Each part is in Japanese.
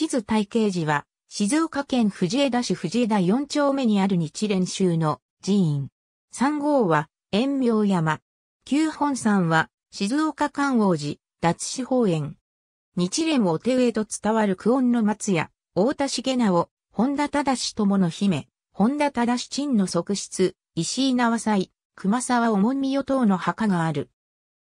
地図体系時は、静岡県藤枝市藤枝4丁目にある日蓮宗の寺院。3号は、遠明山。九本山は、静岡観王寺、脱四方園。日蓮を手植えと伝わる久遠の松屋、大田重直、本田忠友の姫、本田忠陳の側室、石井縄祭、熊沢重み与等の墓がある。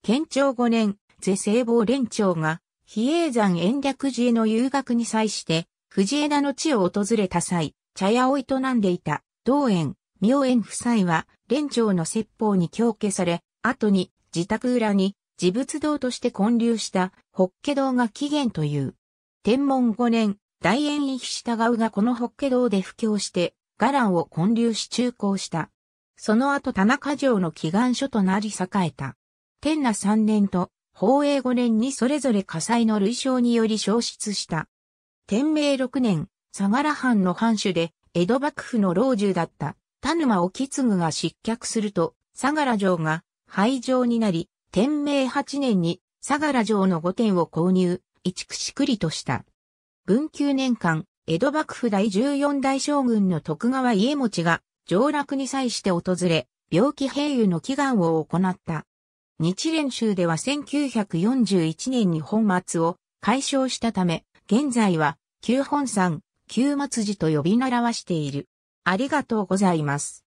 県庁5年、是聖望連長が、比叡山延暦寺への遊学に際して、藤枝の地を訪れた際、茶屋を営んでいた、道園、明園夫妻は、連長の説法に強化され、後に、自宅裏に、自仏堂として建立した、法華堂が起源という。天文5年、大円院下側がこの法華堂で布教して、伽藍を建立し中興した。その後田中城の祈願所となり栄えた。天那3年と宝永5年にそれぞれ火災の類焼により消失した。天明6年、相良藩の藩主で、江戸幕府の老中だった田沼沖継が失脚すると、相良城が廃城になり、天明8年に相良城の御殿を購入、移築しくりとした。文久年間、江戸幕府第14代将軍の徳川家持が上洛に際して訪れ、病気併癒の祈願を行った。日蓮宗では1941年に本末を解消したため、現在は旧本山、旧末寺と呼び習わしている。ありがとうございます。